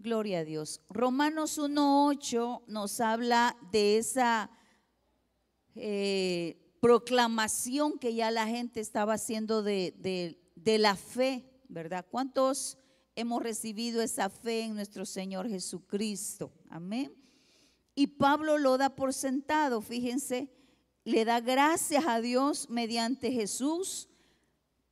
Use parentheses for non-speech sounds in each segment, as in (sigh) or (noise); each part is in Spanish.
Gloria a Dios. Romanos 1.8 nos habla de esa eh, proclamación que ya la gente estaba haciendo de, de la fe, ¿verdad? ¿Cuántos hemos recibido esa fe en nuestro Señor Jesucristo? Amén. Y Pablo lo da por sentado, fíjense, le da gracias a Dios mediante Jesús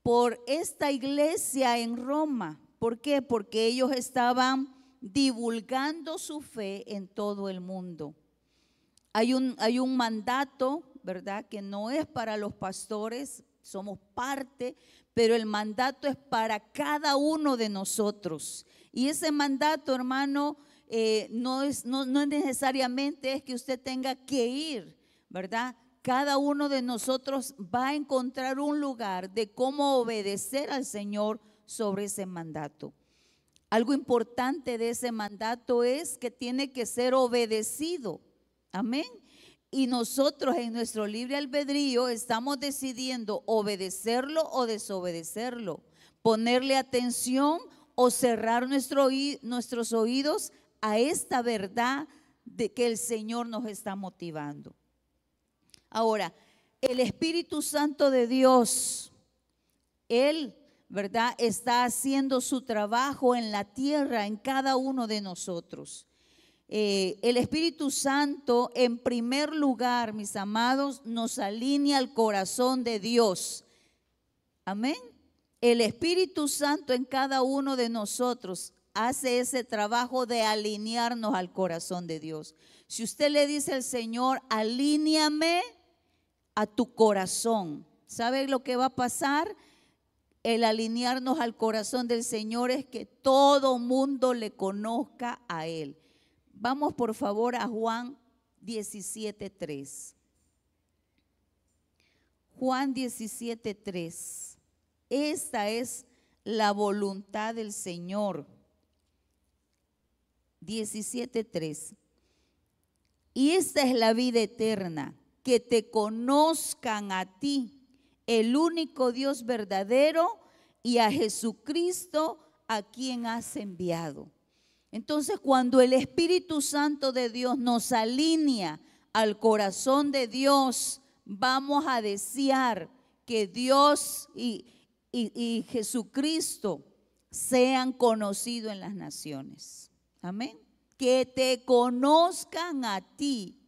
por esta iglesia en Roma. ¿Por qué? Porque ellos estaban divulgando su fe en todo el mundo. Hay un, hay un mandato, ¿verdad?, que no es para los pastores, somos parte, pero el mandato es para cada uno de nosotros. Y ese mandato, hermano, eh, no, es, no, no necesariamente es que usted tenga que ir, ¿verdad? Cada uno de nosotros va a encontrar un lugar de cómo obedecer al Señor sobre ese mandato. Algo importante de ese mandato es que tiene que ser obedecido. Amén. Y nosotros en nuestro libre albedrío estamos decidiendo obedecerlo o desobedecerlo, ponerle atención o cerrar nuestros oídos a esta verdad de que el Señor nos está motivando. Ahora, el Espíritu Santo de Dios, Él ¿verdad? Está haciendo su trabajo en la tierra, en cada uno de nosotros. Eh, el Espíritu Santo, en primer lugar, mis amados, nos alinea al corazón de Dios. Amén. El Espíritu Santo en cada uno de nosotros hace ese trabajo de alinearnos al corazón de Dios. Si usted le dice al Señor, alíñame a tu corazón, ¿sabe lo que va a pasar? el alinearnos al corazón del Señor es que todo mundo le conozca a Él. Vamos por favor a Juan 17.3. Juan 17.3. Esta es la voluntad del Señor. 17.3. Y esta es la vida eterna, que te conozcan a ti el único Dios verdadero y a Jesucristo a quien has enviado. Entonces cuando el Espíritu Santo de Dios nos alinea al corazón de Dios, vamos a desear que Dios y, Jesucristo sean conocidos en las naciones. Amén. Que te conozcan a ti.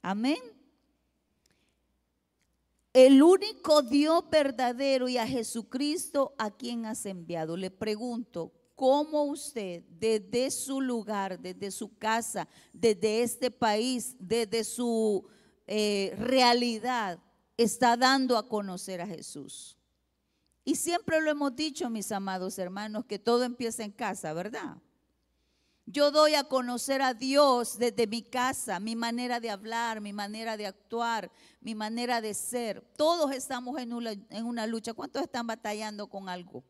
Amén el único Dios verdadero y a Jesucristo a quien has enviado. Le pregunto, ¿cómo usted desde su lugar, desde su casa, desde este país, desde su eh, realidad, está dando a conocer a Jesús? Y siempre lo hemos dicho, mis amados hermanos, que todo empieza en casa, ¿verdad? Yo doy a conocer a Dios desde mi casa, mi manera de hablar, mi manera de actuar, mi manera de ser. Todos estamos en una, en una lucha. ¿Cuántos están batallando con algo?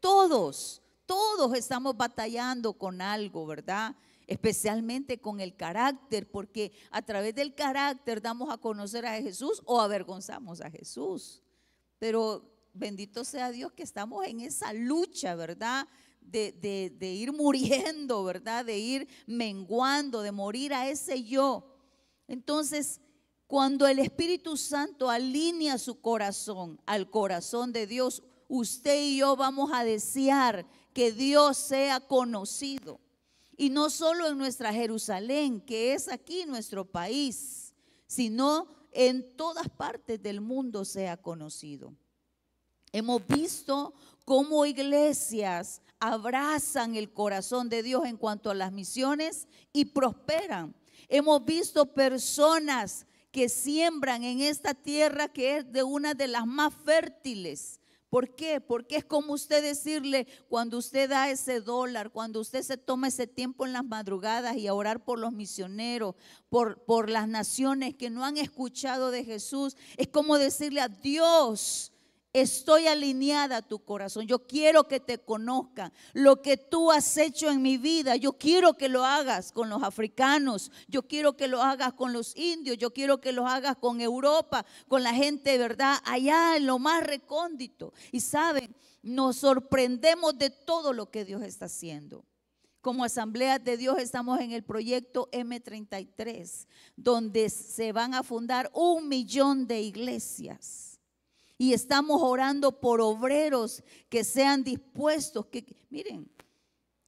Todos, todos estamos batallando con algo, ¿verdad? especialmente con el carácter, porque a través del carácter damos a conocer a Jesús o avergonzamos a Jesús. Pero bendito sea Dios que estamos en esa lucha, ¿verdad? de, ir muriendo, ¿verdad? De ir menguando, de morir a ese yo. Entonces, cuando el Espíritu Santo alinea su corazón al corazón de Dios, usted y yo vamos a desear que Dios sea conocido. Y no solo en nuestra Jerusalén, que es aquí nuestro país, sino en todas partes del mundo sea conocido. Hemos visto cómo iglesias abrazan el corazón de Dios en cuanto a las misiones y prosperan. Hemos visto personas que siembran en esta tierra que es de una de las más fértiles. ¿Por qué? Porque es como usted decirle, cuando usted da ese dólar, cuando usted se toma ese tiempo en las madrugadas y a orar por los misioneros, por, por las naciones que no han escuchado de Jesús, es como decirle a Dios, Estoy alineada a tu corazón. Yo quiero que te conozcan. Lo que tú has hecho en mi vida, yo quiero que lo hagas con los africanos. Yo quiero que lo hagas con los indios. Yo quiero que lo hagas con Europa, con la gente, ¿verdad? Allá en lo más recóndito. Y saben, nos sorprendemos de todo lo que Dios está haciendo. Como Asamblea de Dios estamos en el proyecto M33, donde se van a fundar un millón de iglesias y estamos orando por obreros que sean dispuestos, que miren,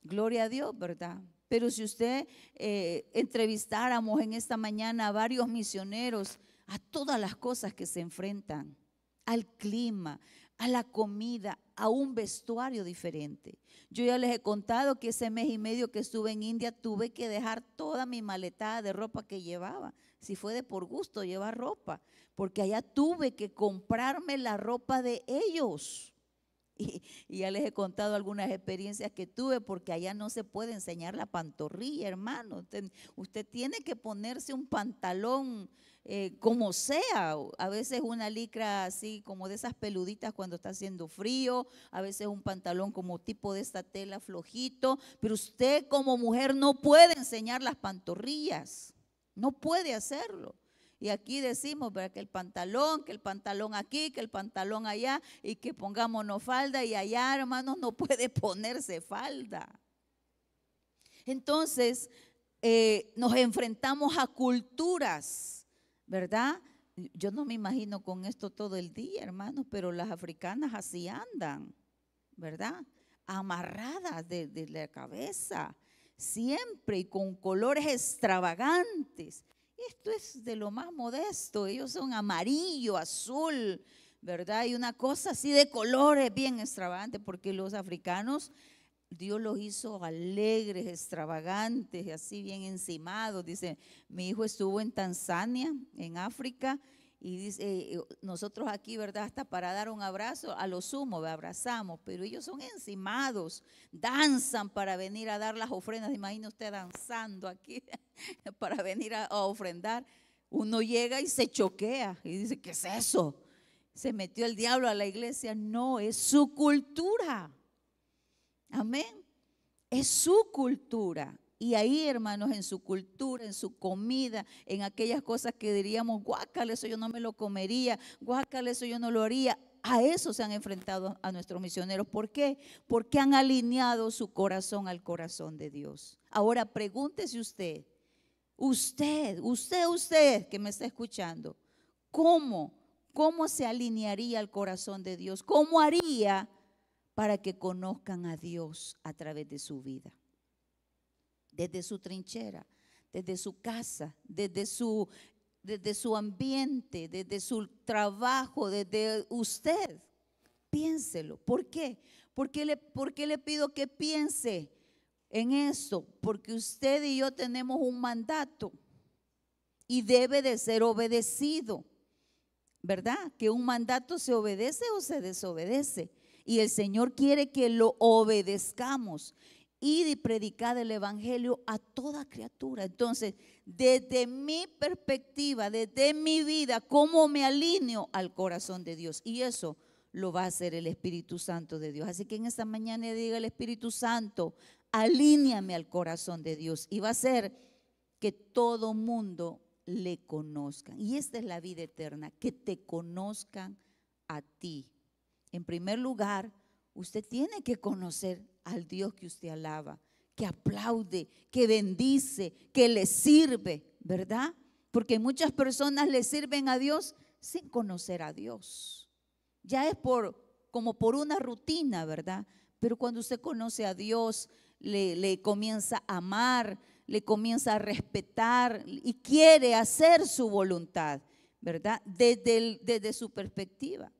gloria a Dios, ¿verdad? Pero si usted eh, entrevistáramos en esta mañana a varios misioneros, a todas las cosas que se enfrentan, al clima, a la comida, a un vestuario diferente. Yo ya les he contado que ese mes y medio que estuve en India tuve que dejar toda mi maletada de ropa que llevaba, si fue de por gusto llevar ropa, porque allá tuve que comprarme la ropa de ellos. (laughs) Y, ya les he contado algunas experiencias que tuve, porque allá no se puede enseñar la pantorrilla, hermano. Usted, tiene que ponerse un pantalón eh, como sea, a veces una licra así como de esas peluditas cuando está haciendo frío, a veces un pantalón como tipo de esta tela flojito, pero usted como mujer no puede enseñar las pantorrillas, no puede hacerlo. Y aquí decimos, ¿verdad? Que el pantalón, que el pantalón aquí, que el pantalón allá, y que pongámonos falda, y allá, hermanos, no puede (laughs) ponerse falda. Entonces, eh, nos enfrentamos a culturas, ¿verdad? Yo no me imagino con esto todo el día, hermanos, pero las africanas así andan, ¿verdad? Amarradas de, de la cabeza, siempre y con colores extravagantes. Esto es de lo más modesto. Ellos son amarillo, azul, ¿verdad? Y una cosa así de colores bien extravagante, porque los africanos, Dios los hizo alegres, extravagantes, así bien encimados. Dice, mi hijo estuvo en Tanzania, en África, y dice, eh, eh, nosotros aquí, ¿verdad? Hasta para dar un abrazo, a lo sumo abrazamos, pero ellos son encimados, danzan para venir a dar las ofrendas. Imagina usted danzando aquí (laughs) para venir a ofrendar. Uno llega y se choquea y dice, ¿qué es eso? ¿Se metió el diablo a la iglesia? No, es su cultura. Amén. Es su cultura. Y ahí, hermanos, en su cultura, en su comida, en aquellas cosas que diríamos, guácale, eso yo no me lo comería, guácale, eso yo no lo haría. A eso se han enfrentado a nuestros misioneros. ¿Por qué? Porque han alineado su corazón al corazón de Dios. Ahora pregúntese usted, usted, usted, usted que me está escuchando, ¿cómo, cómo se alinearía al corazón de Dios? ¿Cómo haría para que conozcan a Dios a través de su vida? desde su trinchera, desde su casa, desde su, desde su ambiente, desde su trabajo, desde usted. Piénselo. ¿Por qué? ¿Por le, por qué le pido que piense en esto? Porque usted y yo tenemos un mandato y debe de ser obedecido. ¿Verdad? Que un mandato se obedece o se desobedece. Y el Señor quiere que lo obedezcamos y predicar el Evangelio a toda criatura. Entonces, desde mi perspectiva, desde mi vida, cómo me alineo al corazón de Dios. Y eso lo va a hacer el Espíritu Santo de Dios. Así que en esta mañana diga el Espíritu Santo, alíñame al corazón de Dios. Y va a ser que todo mundo le conozcan. Y esta es la vida eterna, que te conozcan a ti. En primer lugar, Usted tiene que conocer al Dios que usted alaba, que aplaude, que bendice, que le sirve, ¿verdad? Porque muchas personas le sirven a Dios sin conocer a Dios. Ya es por como por una rutina, ¿verdad? Pero cuando usted conoce a Dios, le, comienza a amar, le comienza a respetar y quiere hacer su voluntad, ¿verdad? Desde, desde su perspectiva.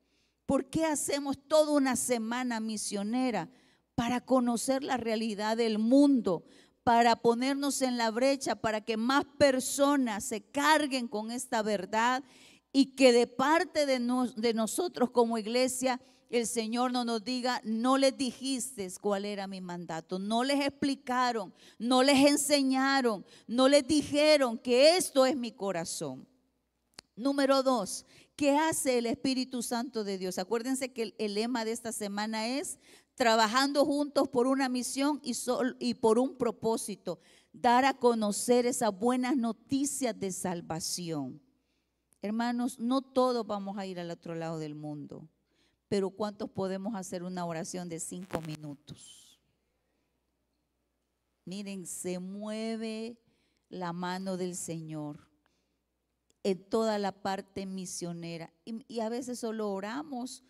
¿Por qué hacemos toda una semana misionera? Para conocer la realidad del mundo, para ponernos en la brecha, para que más personas se carguen con esta verdad y que de parte de, nosotros como iglesia el Señor no nos diga, no les dijiste cuál era mi mandato, no les explicaron, no les enseñaron, no les dijeron que esto es mi corazón. Número dos, ¿Qué hace el Espíritu Santo de Dios? Acuérdense que el, lema de esta semana es trabajando juntos por una misión y por un propósito, dar a conocer esas buenas noticias de salvación. Hermanos, no todos vamos a ir al otro lado del mundo, pero ¿cuántos podemos hacer una oración de cinco minutos? Miren, se mueve la mano del Señor en toda la parte misionera. Y, a veces solo oramos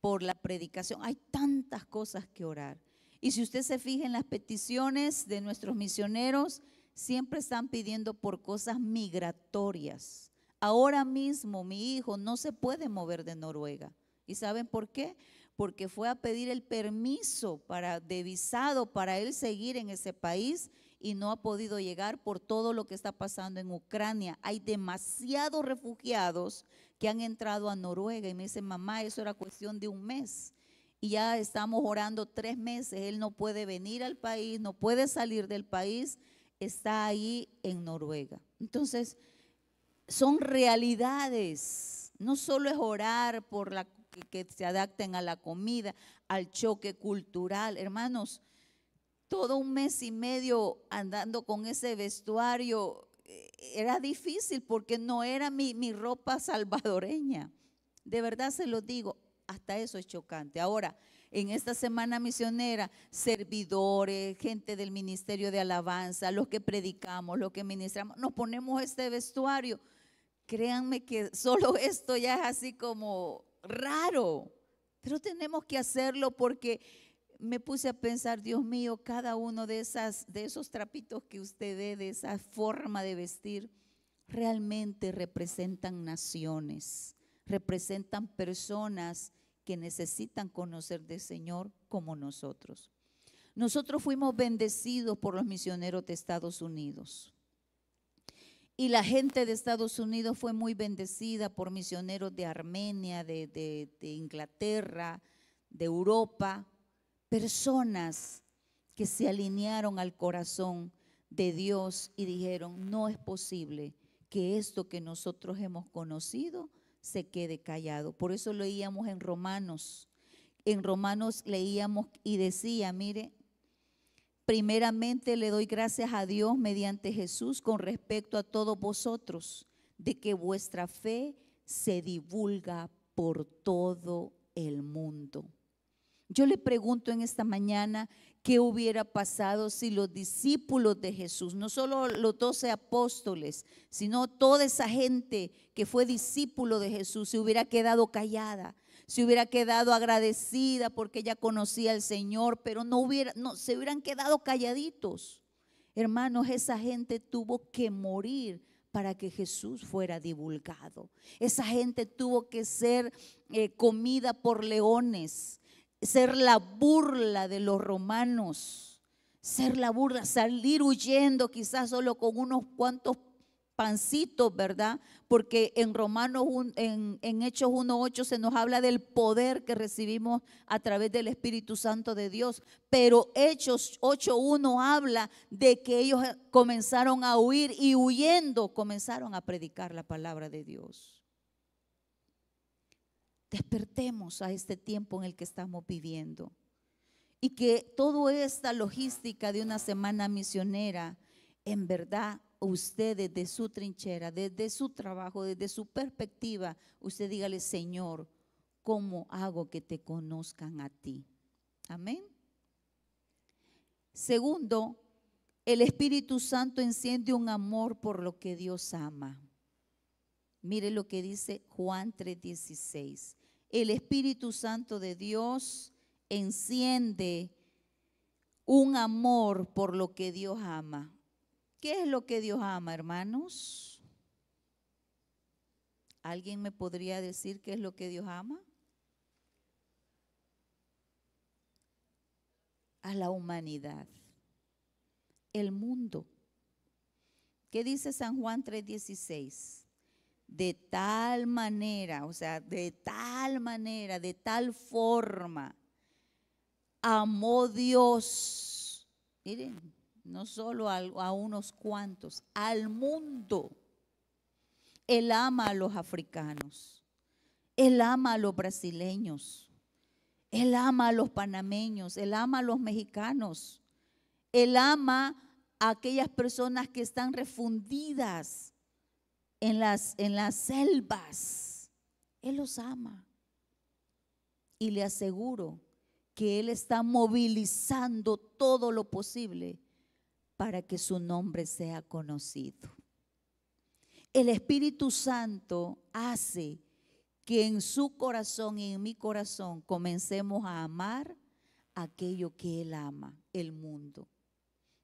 por la predicación. Hay tantas cosas que orar. Y si usted se fija en las peticiones de nuestros misioneros, siempre están pidiendo por cosas migratorias. Ahora mismo mi hijo no se puede mover de Noruega. ¿Y saben por qué? Porque fue a pedir el permiso para, de visado para él seguir en ese país y no ha podido llegar por todo lo que está pasando en Ucrania. Hay demasiados refugiados que han entrado a Noruega y me dice, mamá, eso era cuestión de un mes. Y ya estamos orando tres meses. Él no puede venir al país, no puede salir del país, está ahí en Noruega. Entonces, son realidades. No solo es orar por la que se adapten a la comida, al choque cultural. Hermanos, todo un mes y medio andando con ese vestuario eh, era difícil porque no era mi, ropa salvadoreña. De verdad se lo digo, hasta eso es chocante. Ahora, en esta semana misionera, servidores, gente del ministerio de alabanza, los que predicamos, los que ministramos, nos ponemos este vestuario. Créanme que solo esto ya es así como raro, pero tenemos que hacerlo porque me puse a pensar, Dios mío, cada uno de, esos trapitos que usted ve, de esa forma de vestir, realmente representan naciones, representan personas que necesitan conocer del Señor como nosotros. Nosotros fuimos bendecidos por los misioneros de Estados Unidos. Y la gente de Estados Unidos fue muy bendecida por misioneros de Armenia, de Inglaterra, de Europa personas que se alinearon al corazón de Dios y dijeron, no es posible que esto que nosotros hemos conocido se quede callado. Por eso leíamos en Romanos. En Romanos leíamos y decía, mire, primeramente le doy gracias a Dios mediante Jesús con respecto a todos vosotros, de que vuestra fe se divulga por todo el mundo. Yo le pregunto en esta mañana qué hubiera pasado si los discípulos de Jesús, no solo los doce apóstoles, sino toda esa gente que fue discípulo de Jesús, se hubiera quedado callada, se hubiera quedado agradecida porque ella conocía al Señor, pero no hubiera, no, se hubieran quedado calladitos. Hermanos, esa gente tuvo que morir para que Jesús fuera divulgado. Esa gente tuvo que ser eh, comida por leones ser la burla de los romanos, ser la burla, salir huyendo quizás solo con unos cuantos pancitos, ¿verdad? Porque en Romanos, en, en Hechos 1.8 se nos habla del poder que recibimos a través del Espíritu Santo de Dios, pero Hechos 8.1 habla de que ellos comenzaron a huir y huyendo comenzaron a predicar la palabra de Dios despertemos a este tiempo en el que estamos viviendo y que toda esta logística de una semana misionera, en verdad, usted, desde su trinchera, desde su trabajo, desde su perspectiva, usted dígale, Señor, ¿cómo hago que te conozcan a ti? Amén. Segundo, el Espíritu Santo enciende un amor por lo que Dios ama. Mire lo que dice Juan 3:16 el Espíritu Santo de Dios enciende un amor por lo que Dios ama. ¿Qué es lo que Dios ama, hermanos? ¿Alguien me podría decir qué es lo que Dios ama? A la humanidad, el mundo. ¿Qué dice San Juan 3:16? de tal manera, o sea, de tal manera, de tal forma, amó Dios, miren, no solo a, unos cuantos, al mundo. Él ama a los africanos, Él ama a los brasileños, Él ama a los panameños, Él ama a los mexicanos, Él ama a aquellas personas que están refundidas en las, en las selvas. Él los ama. Y le aseguro que Él está movilizando todo lo posible para que su nombre sea conocido. El Espíritu Santo hace que en su corazón y en mi corazón comencemos a amar aquello que Él ama, el mundo.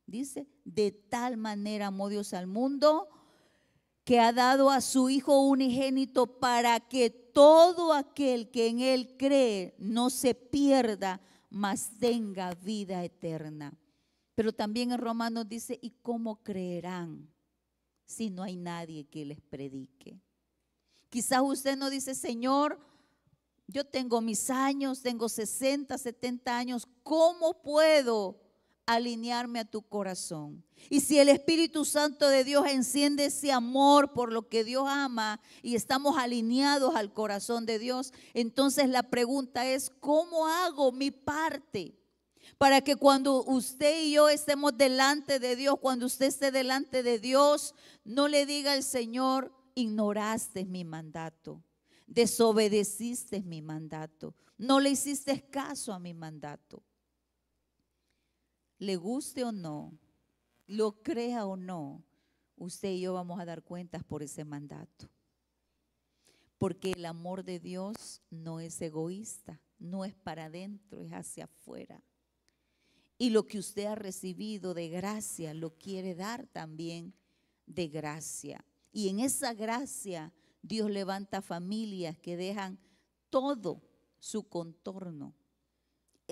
Dice, de tal manera amó Dios al mundo que ha dado a su Hijo unigénito para que todo aquel que en Él cree no se pierda, mas tenga vida eterna. Pero también en Romanos dice, ¿y cómo creerán si no hay nadie que les predique? Quizás usted no dice, Señor, yo tengo mis años, tengo 60, 70 años, ¿cómo puedo alinearme a tu corazón. Y si el Espíritu Santo de Dios enciende ese amor por lo que Dios ama y estamos alineados al corazón de Dios, entonces la pregunta es, ¿cómo hago mi parte? Para que cuando usted y yo estemos delante de Dios, cuando usted esté delante de Dios, no le diga al Señor, ignoraste mi mandato, desobedeciste mi mandato, no le hiciste caso a mi mandato le guste o no, lo crea o no, usted y yo vamos a dar cuentas por ese mandato. Porque el amor de Dios no es egoísta, no es para adentro, es hacia afuera. Y lo que usted ha recibido de gracia lo quiere dar también de gracia. Y en esa gracia Dios levanta familias que dejan todo su contorno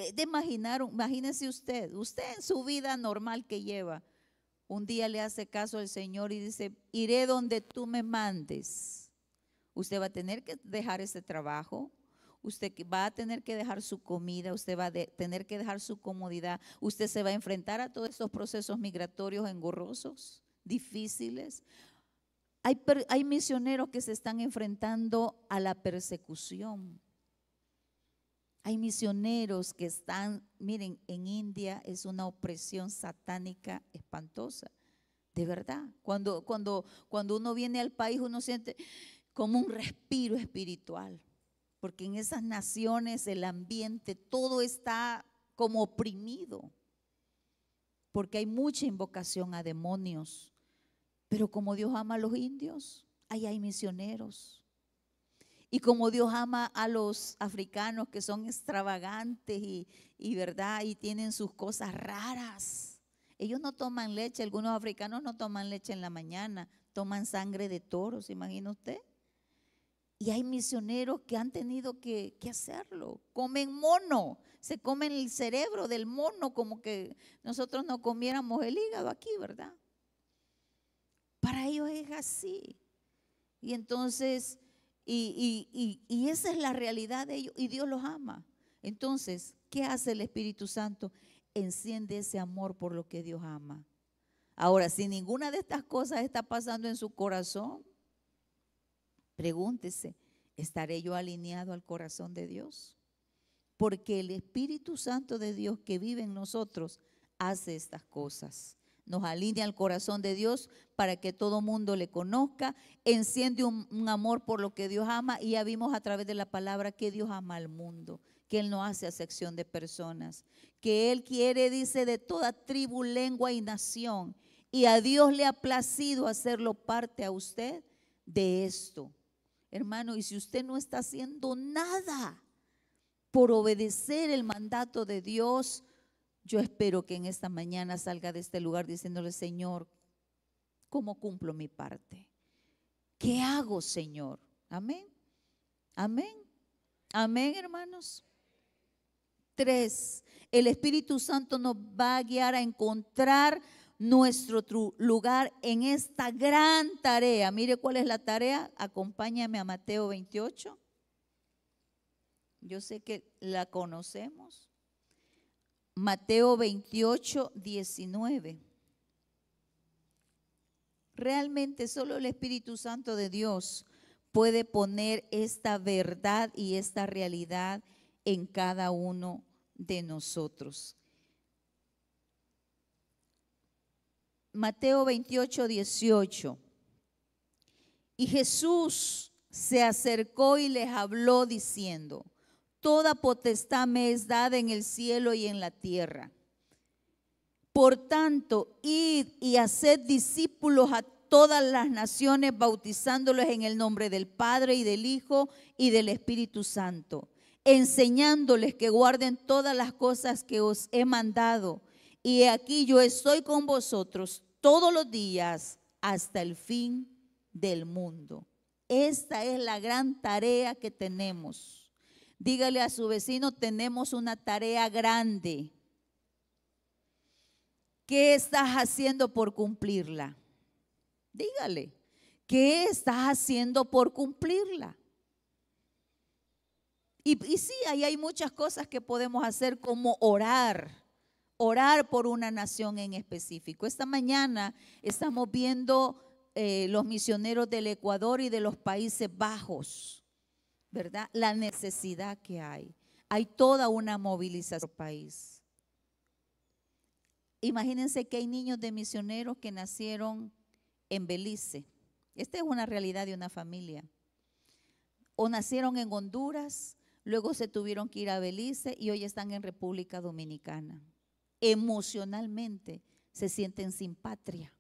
eh, de imaginar, imagínese usted, usted en su vida normal que lleva, un día le hace caso al Señor y dice, iré donde tú me mandes. Usted va a tener que dejar ese trabajo, usted va a tener que dejar su comida, usted va a tener que dejar su comodidad, usted se va a enfrentar a todos estos procesos migratorios engorrosos, difíciles. hay misioneros que se están enfrentando a la persecución hay misioneros que están, miren, en India es una opresión satánica espantosa, de verdad. Cuando, cuando, cuando uno viene al país uno siente como un respiro espiritual, porque en esas naciones el ambiente, todo está como oprimido, porque hay mucha invocación a demonios. Pero como Dios ama a los indios, ahí hay misioneros y como Dios ama a los africanos que son extravagantes y, verdad, y tienen sus cosas raras. Ellos no toman leche, algunos africanos no toman leche en la mañana, toman sangre de toros, imagina usted. Y hay misioneros que han tenido que, que, hacerlo. Comen mono, se comen el cerebro del mono como que nosotros no comiéramos el hígado aquí, ¿verdad? Para ellos es así. Y entonces y, esa es la realidad de ellos. Y Dios los ama. Entonces, ¿qué hace el Espíritu Santo? Enciende ese amor por lo que Dios ama. Ahora, si ninguna de estas cosas está pasando en su corazón, pregúntese, ¿estaré yo alineado al corazón de Dios? Porque el Espíritu Santo de Dios que vive en nosotros hace estas cosas nos alinea al corazón de Dios para que todo mundo le conozca, enciende un, amor por lo que Dios ama y ya vimos a través de la palabra que Dios ama al mundo, que Él no hace acepción de personas, que Él quiere, dice, de toda tribu, lengua y nación. Y a Dios le ha placido hacerlo parte a usted de esto. Hermano, y si usted no está haciendo nada por obedecer el mandato de Dios, yo espero que en esta mañana salga de este lugar diciéndole, Señor, ¿cómo cumplo mi parte? ¿Qué hago, Señor? Amén. Amén. Amén, hermanos. Tres, el Espíritu Santo nos va a guiar a encontrar nuestro lugar en esta gran tarea. Mire cuál es la tarea. Acompáñame a Mateo 28. Yo sé que la conocemos. Mateo 28, 19. Realmente solo el Espíritu Santo de Dios puede poner esta verdad y esta realidad en cada uno de nosotros. Mateo 28, 18. Y Jesús se acercó y les habló diciendo, Toda potestad me es dada en el cielo y en la tierra. Por tanto, id y haced discípulos a todas las naciones, Bautizándoles en el nombre del Padre y del Hijo y del Espíritu Santo, enseñándoles que guarden todas las cosas que os he mandado. Y aquí yo estoy con vosotros todos los días hasta el fin del mundo. Esta es la gran tarea que tenemos. Dígale a su vecino, tenemos una tarea grande. ¿Qué estás haciendo por cumplirla? Dígale, ¿qué estás haciendo por cumplirla? Y, sí, ahí hay muchas cosas que podemos hacer como orar, orar por una nación en específico. Esta mañana estamos viendo eh, los misioneros del Ecuador y de los Países Bajos. ¿verdad? La necesidad que hay. Hay toda una movilización en país. Imagínense que hay niños de misioneros que nacieron en Belice. Esta es una realidad de una familia. O nacieron en Honduras, luego se tuvieron que ir a Belice y hoy están en República Dominicana. Emocionalmente se sienten sin patria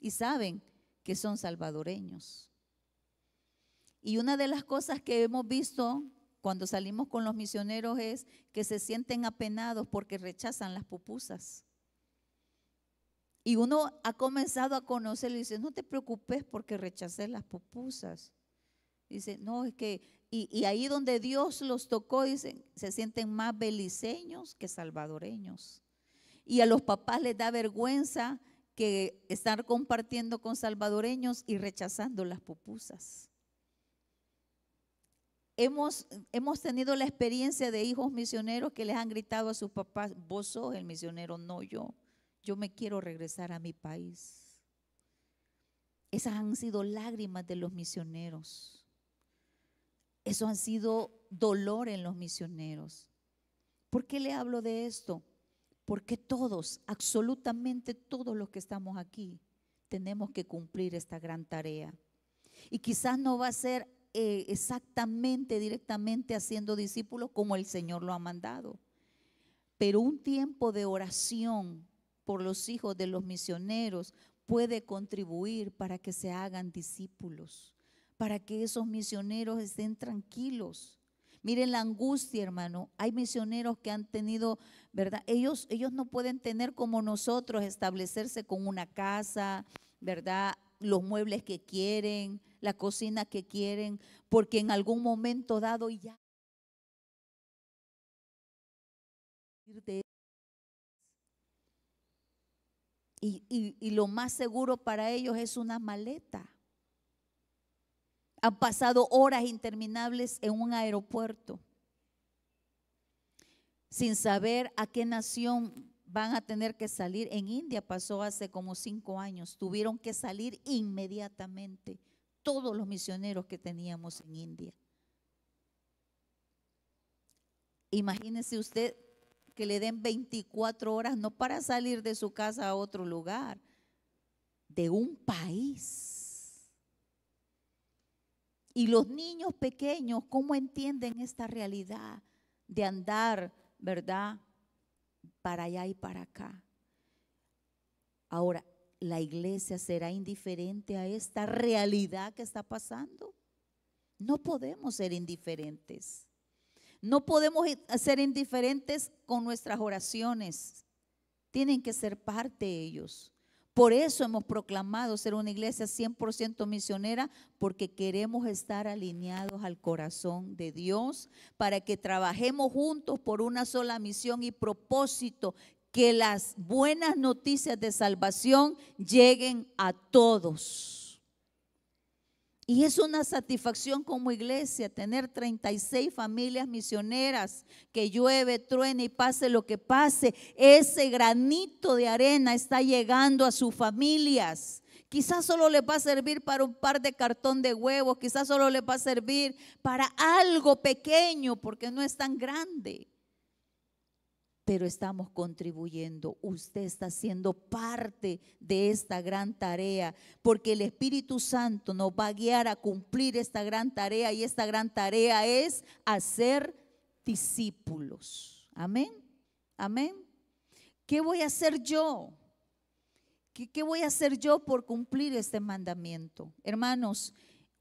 y saben que son salvadoreños. Y una de las cosas que hemos visto cuando salimos con los misioneros es que se sienten apenados porque rechazan las pupusas. Y uno ha comenzado a conocerlo y dice, no te preocupes porque rechacé las pupusas. Dice, no, es que, y, ahí donde Dios los tocó, dicen, se sienten más beliceños que salvadoreños. Y a los papás les da vergüenza que estar compartiendo con salvadoreños y rechazando las pupusas hemos, tenido la experiencia de hijos misioneros que les han gritado a sus papás, vos sos el misionero, no yo. Yo me quiero regresar a mi país. Esas han sido lágrimas de los misioneros. Eso han sido dolor en los misioneros. ¿Por qué le hablo de esto? Porque todos, absolutamente todos los que estamos aquí, tenemos que cumplir esta gran tarea. Y quizás no va a ser eh, exactamente, directamente haciendo discípulos como el Señor lo ha mandado. Pero un tiempo de oración por los hijos de los misioneros puede contribuir para que se hagan discípulos, para que esos misioneros estén tranquilos. Miren la angustia, hermano. Hay misioneros que han tenido, ¿verdad? Ellos, ellos no pueden tener como nosotros establecerse con una casa, ¿verdad? Los muebles que quieren, la cocina que quieren, porque en algún momento dado ya y, y, y lo más seguro para ellos es una maleta. Han pasado horas interminables en un aeropuerto sin saber a qué nación van a tener que salir. En India pasó hace como cinco años, tuvieron que salir inmediatamente todos los misioneros que teníamos en India. Imagínese usted que le den 24 horas, no para salir de su casa a otro lugar, de un país. Y los niños pequeños, ¿cómo entienden esta realidad de andar, verdad, para allá y para acá? Ahora, la iglesia será indiferente a esta realidad que está pasando. No podemos ser indiferentes. No podemos ser indiferentes con nuestras oraciones. Tienen que ser parte de ellos. Por eso hemos proclamado ser una iglesia 100% misionera, porque queremos estar alineados al corazón de Dios, para que trabajemos juntos por una sola misión y propósito que las buenas noticias de salvación lleguen a todos. Y es una satisfacción como iglesia tener 36 familias misioneras, que llueve, truene y pase lo que pase. Ese granito de arena está llegando a sus familias. Quizás solo les va a servir para un par de cartón de huevos, quizás solo le va a servir para algo pequeño, porque no es tan grande pero estamos contribuyendo. Usted está siendo parte de esta gran tarea, porque el Espíritu Santo nos va a guiar a cumplir esta gran tarea y esta gran tarea es hacer discípulos. Amén, amén. ¿Qué voy a hacer yo? ¿Qué, qué voy a hacer yo por cumplir este mandamiento? Hermanos,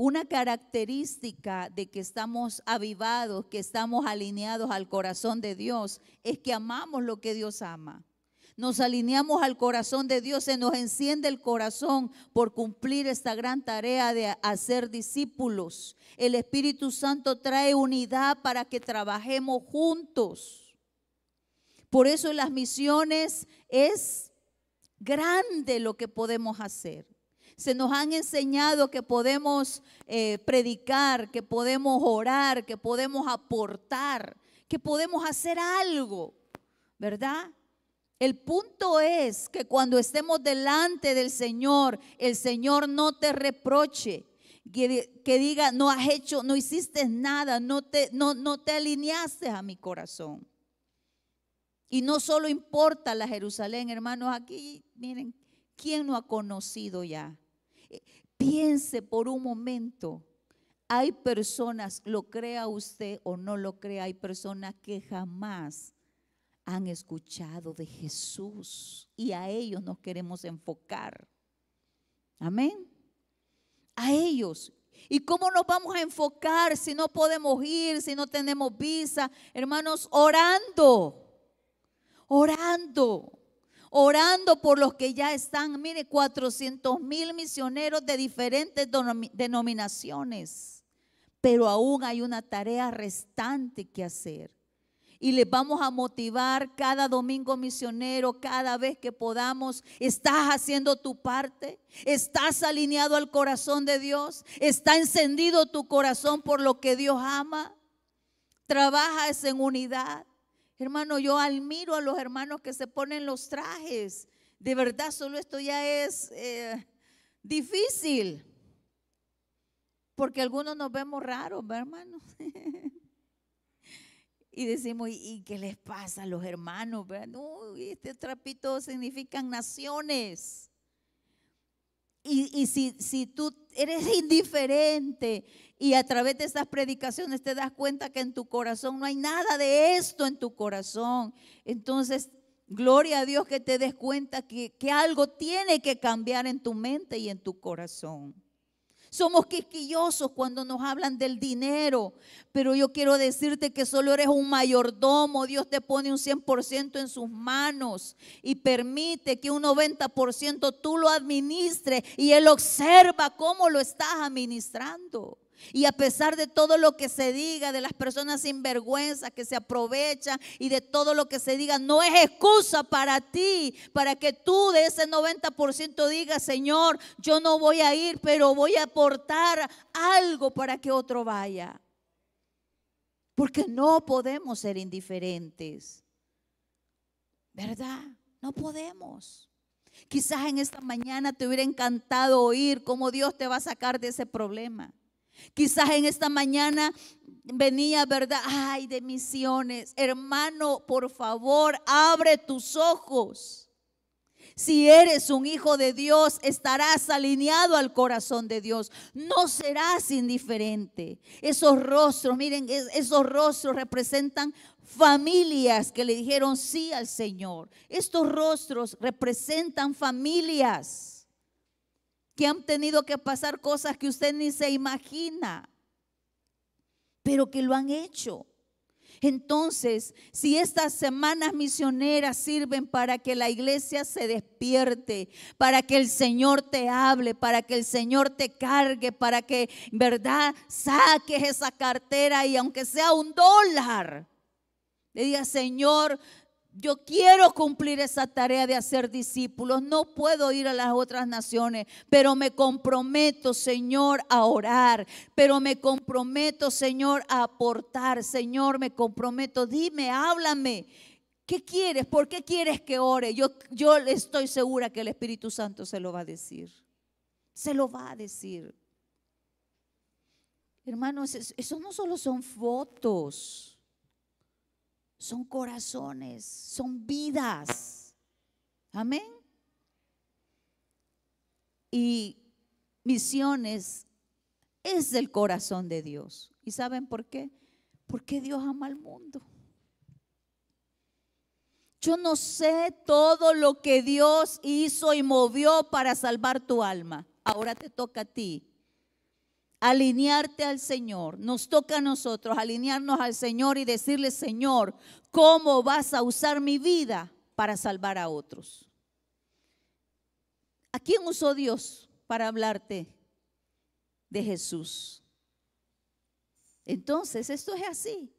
una característica de que estamos avivados, que estamos alineados al corazón de Dios, es que amamos lo que Dios ama. Nos alineamos al corazón de Dios, se nos enciende el corazón por cumplir esta gran tarea de hacer discípulos. El Espíritu Santo trae unidad para que trabajemos juntos. Por eso en las misiones es grande lo que podemos hacer. Se nos han enseñado que podemos eh, predicar, que podemos orar, que podemos aportar, que podemos hacer algo, ¿verdad? El punto es que cuando estemos delante del Señor, el Señor no te reproche, que, diga, no has hecho, no hiciste nada, no te, no, no te alineaste a mi corazón. Y no solo importa la Jerusalén, hermanos, aquí miren, ¿quién no ha conocido ya Piense por un momento. Hay personas, lo crea usted o no lo crea, hay personas que jamás han escuchado de Jesús y a ellos nos queremos enfocar. Amén. A ellos. ¿Y cómo nos vamos a enfocar si no podemos ir, si no tenemos visa? Hermanos, orando. Orando orando por los que ya están, mire, 400 mil misioneros de diferentes denominaciones. Pero aún hay una tarea restante que hacer. Y les vamos a motivar cada domingo misionero, cada vez que podamos. Estás haciendo tu parte, estás alineado al corazón de Dios, está encendido tu corazón por lo que Dios ama. Trabajas en unidad Hermano, yo admiro a los hermanos que se ponen los trajes. De verdad, solo esto ya es eh, difícil. Porque algunos nos vemos raros, ¿verdad, hermanos? (laughs) y decimos, ¿y qué les pasa a los hermanos? este trapito significan naciones. Y, si, si, tú eres (laughs) indiferente y a través de estas predicaciones te das cuenta que en tu corazón no hay nada de esto en tu corazón, entonces gloria a Dios que te des cuenta que, que algo tiene que cambiar en tu mente y en tu corazón. Somos quisquillosos cuando nos hablan del dinero, pero yo quiero decirte que solo eres un mayordomo. Dios te pone un 100% en sus manos y permite que un 90% tú lo administres y Él observa cómo lo estás administrando. Y a pesar de todo lo que se diga, de las personas vergüenza que se aprovechan y de todo lo que se diga, no es excusa para ti, para que tú de ese 90% digas, Señor, yo no voy a ir, pero voy a aportar algo para que otro vaya. Porque no podemos ser indiferentes. ¿Verdad? No podemos. Quizás en esta mañana te hubiera encantado oír cómo Dios te va a sacar de ese problema. Quizás en esta mañana venía, ¿verdad? Ay, de misiones. Hermano, por favor, abre tus ojos. Si eres un hijo de Dios, estarás alineado al corazón de Dios. No serás indiferente. Esos rostros, miren, esos rostros representan familias que le dijeron sí al Señor. Estos rostros representan familias que han tenido que pasar cosas que usted ni se imagina, pero que lo han hecho. Entonces, si estas semanas misioneras sirven para que la iglesia se despierte, para que el Señor te hable, para que el Señor te cargue, para que, ¿verdad?, saques esa cartera y aunque sea un dólar, le diga, Señor, yo quiero cumplir esa tarea de hacer discípulos. No puedo ir a las otras naciones, pero me comprometo, Señor, a orar. Pero me comprometo, Señor, a aportar. Señor, me comprometo. Dime, háblame. ¿Qué quieres? ¿Por qué quieres que ore? Yo, yo estoy segura que el Espíritu Santo se lo va a decir. Se lo va a decir. Hermanos, eso no solo son fotos son corazones, son vidas. Amén. Y misiones es del corazón de Dios. ¿Y saben por qué? Porque Dios ama al mundo. Yo no sé todo lo que Dios hizo y movió para salvar tu alma. Ahora te toca a ti alinearte al Señor. Nos toca a nosotros alinearnos al Señor y decirle, Señor, ¿cómo vas a usar mi vida para salvar a otros? ¿A quién usó Dios para hablarte de Jesús? Entonces, esto es así.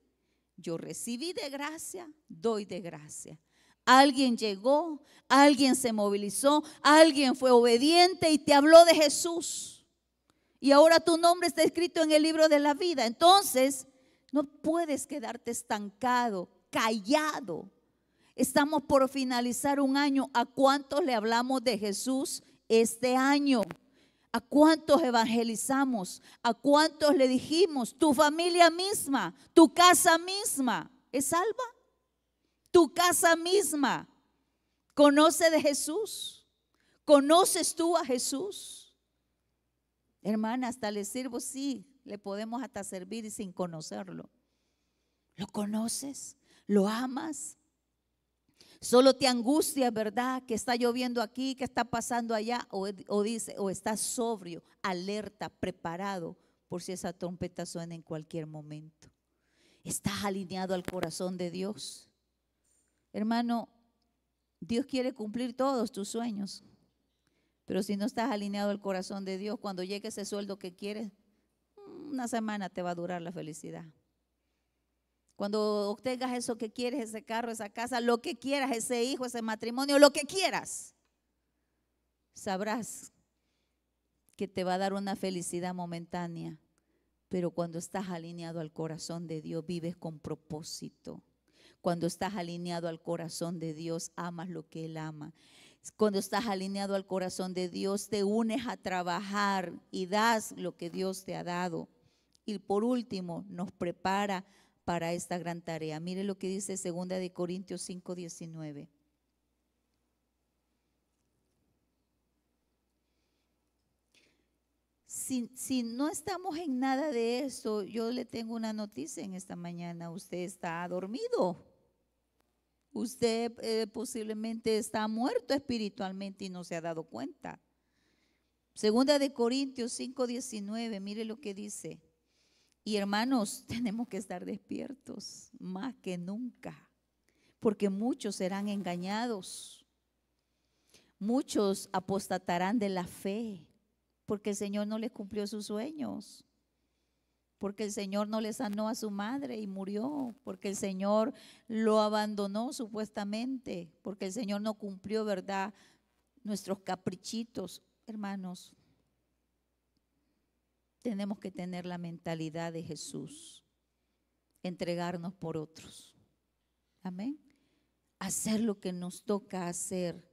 Yo recibí de gracia, doy de gracia. Alguien llegó, alguien se movilizó, alguien fue obediente y te habló de Jesús y ahora tu nombre está escrito en el libro de la vida. Entonces, no puedes quedarte estancado, callado. Estamos por finalizar un año. ¿A cuántos le hablamos de Jesús este año? ¿A cuántos evangelizamos? ¿A cuántos le dijimos? Tu familia misma, tu casa misma, ¿es salva? Tu casa misma conoce de Jesús. ¿Conoces tú a Jesús? Hermana, hasta le sirvo, sí, le podemos hasta servir sin conocerlo. ¿Lo conoces? ¿Lo amas? Solo te angustia, ¿verdad? Que está lloviendo aquí, que está pasando allá, o, dice, o estás sobrio, alerta, preparado por si esa trompeta suena en cualquier momento. Estás alineado al corazón de Dios. Hermano, Dios quiere cumplir todos tus sueños. Pero si no estás alineado al corazón de Dios, cuando llegue ese sueldo que quieres, una semana te va a durar la felicidad. Cuando obtengas eso que quieres, ese carro, esa casa, lo que quieras, ese hijo, ese matrimonio, lo que quieras, sabrás que te va a dar una felicidad momentánea. Pero cuando estás alineado al corazón de Dios, vives con propósito. Cuando estás alineado al corazón de Dios, amas lo que Él ama. Cuando estás alineado al corazón de Dios, te unes a trabajar y das lo que Dios te ha dado. Y por último, nos prepara para esta gran tarea. Mire lo que dice 2 de Corintios 5, 19. Si, no estamos en nada de eso, yo le tengo una noticia en esta mañana. Usted está dormido. Usted eh, posiblemente está muerto espiritualmente y no se ha dado cuenta. Segunda de Corintios 5:19, mire lo que dice. Y hermanos, (laughs) tenemos que estar despiertos más que nunca, porque muchos serán engañados. Muchos apostatarán de la fe, porque el Señor no les cumplió sus sueños porque el Señor no le sanó a su madre y murió, porque el Señor lo abandonó supuestamente, porque el Señor no cumplió, ¿verdad? Nuestros caprichitos, hermanos. Tenemos que tener la mentalidad de Jesús, entregarnos por otros. Amén. Hacer lo que nos toca hacer.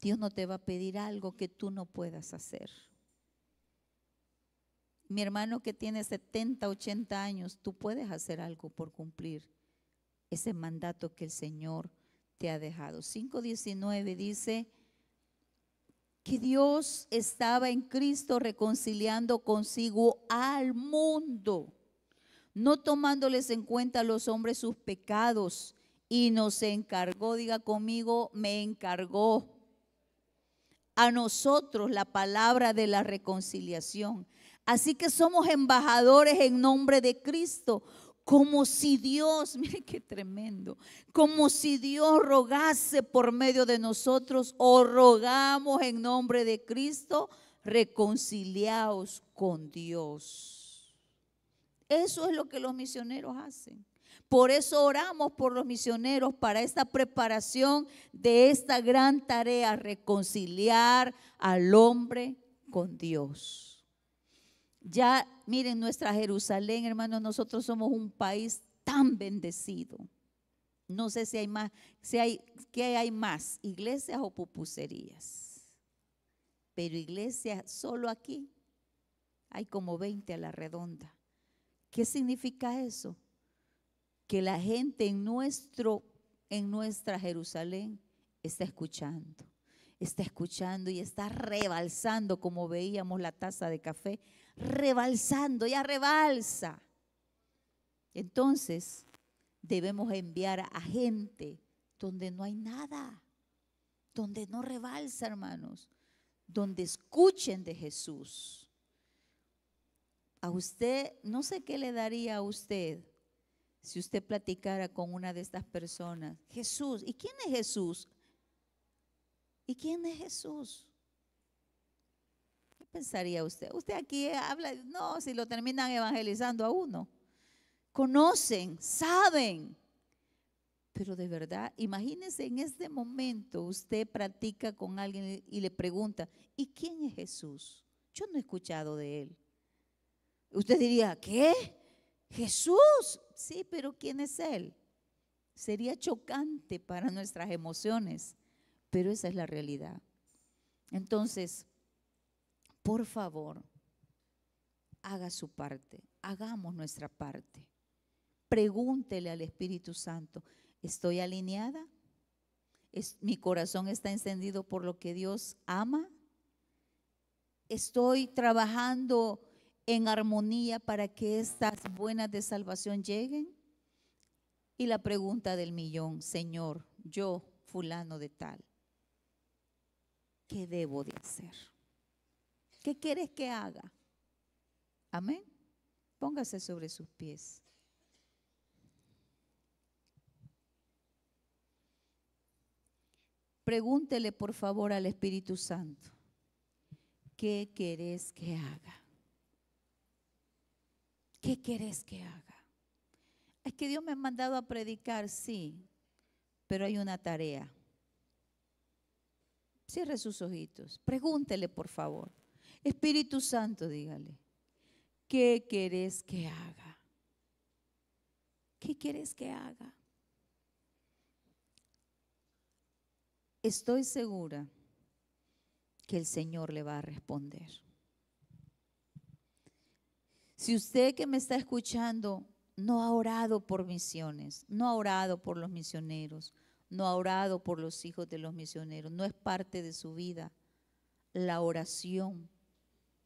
Dios no te va a pedir algo que tú no puedas hacer mi hermano que tiene 70, 80 años, tú puedes hacer algo por cumplir ese mandato que el Señor te ha dejado. 5.19 dice que Dios estaba en Cristo reconciliando consigo al mundo, no tomándoles en cuenta a los hombres sus pecados, y nos encargó, diga conmigo, me encargó a nosotros la palabra de la reconciliación. Así que somos embajadores en nombre de Cristo, como si Dios, (laughs) mire qué tremendo, como si Dios rogase por medio de nosotros o rogamos en nombre de Cristo, reconciliaos con Dios. Eso es lo que los misioneros hacen. Por eso oramos por los misioneros para esta preparación de esta gran tarea, reconciliar al hombre con Dios. Ya, miren, nuestra Jerusalén, hermanos, nosotros somos un país tan bendecido. No sé si hay más, si hay, ¿qué hay más? ¿Iglesias o pupuserías? Pero iglesias solo aquí hay como 20 a la redonda. ¿Qué significa eso? Que la gente en nuestro en nuestra Jerusalén está escuchando. Está escuchando y está rebalsando como veíamos la taza de café rebalsando, ya rebalsa. Entonces, debemos enviar a gente donde no hay nada, donde no rebalsa, hermanos, donde escuchen de Jesús. A usted, no sé qué le daría a usted si usted platicara con una de estas personas. Jesús, ¿y quién es Jesús? ¿Y quién es Jesús? pensaría usted? Usted aquí eh, habla, no, si lo terminan evangelizando a uno. Conocen, saben. Pero de verdad, imagínense en este momento usted practica con alguien y le pregunta, ¿y quién es Jesús? Yo no he escuchado de él. Usted diría, ¿qué? Jesús. Sí, pero ¿quién es él? Sería chocante para nuestras emociones, pero esa es la realidad. Entonces, por favor, haga su parte, hagamos nuestra parte. Pregúntele al Espíritu Santo, ¿estoy alineada? ¿Mi corazón está encendido por lo que Dios ama? ¿Estoy trabajando en armonía para que estas buenas de salvación lleguen? Y la pregunta del millón, Señor, yo, fulano de tal, ¿qué debo de hacer? ¿Qué quieres que haga? Amén. Póngase sobre sus pies. Pregúntele por favor al Espíritu Santo, ¿qué querés que haga? ¿Qué querés que haga? Es que Dios me ha mandado a predicar, sí, pero hay una tarea. Cierre sus ojitos. Pregúntele, por favor. Espíritu Santo, dígale, ¿qué querés que haga? ¿Qué quieres que haga? Estoy segura que el Señor le va a responder. Si usted que me está escuchando no ha orado por misiones, no ha orado por los misioneros, no ha orado por los hijos de los misioneros, no es parte de su vida, la oración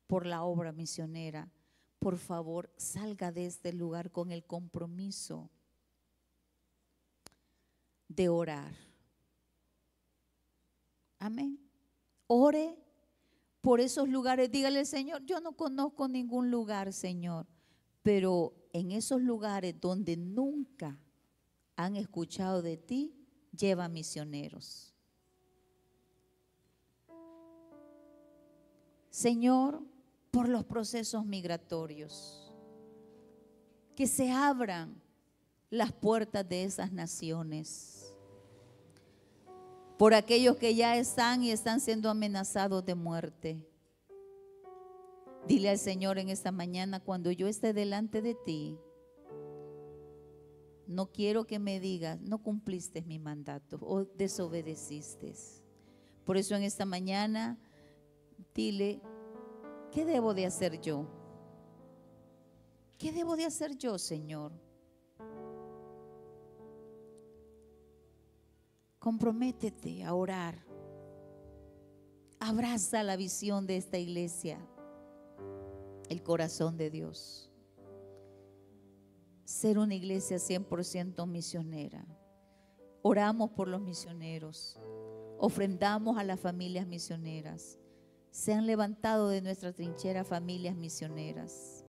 por la obra misionera, por favor salga de este lugar con el compromiso de orar. Amén. Ore por esos lugares. Dígale, Señor, yo no conozco ningún lugar, Señor, pero en esos lugares donde nunca han escuchado de ti, lleva misioneros. Señor, por los procesos migratorios. Que se abran las puertas de esas naciones. Por aquellos que ya están y están siendo amenazados de muerte. Dile al Señor en esta mañana, cuando yo esté delante de ti, no quiero que me digas, no cumpliste mi mandato o desobedeciste. Por eso en esta mañana, dile, ¿qué debo de hacer yo? ¿Qué debo de hacer yo, Señor? Comprométete a orar. Abraza la visión de esta iglesia, el corazón de Dios. Ser una iglesia 100% misionera. Oramos por los misioneros. Ofrendamos a las familias misioneras se han levantado de nuestra trinchera familias misioneras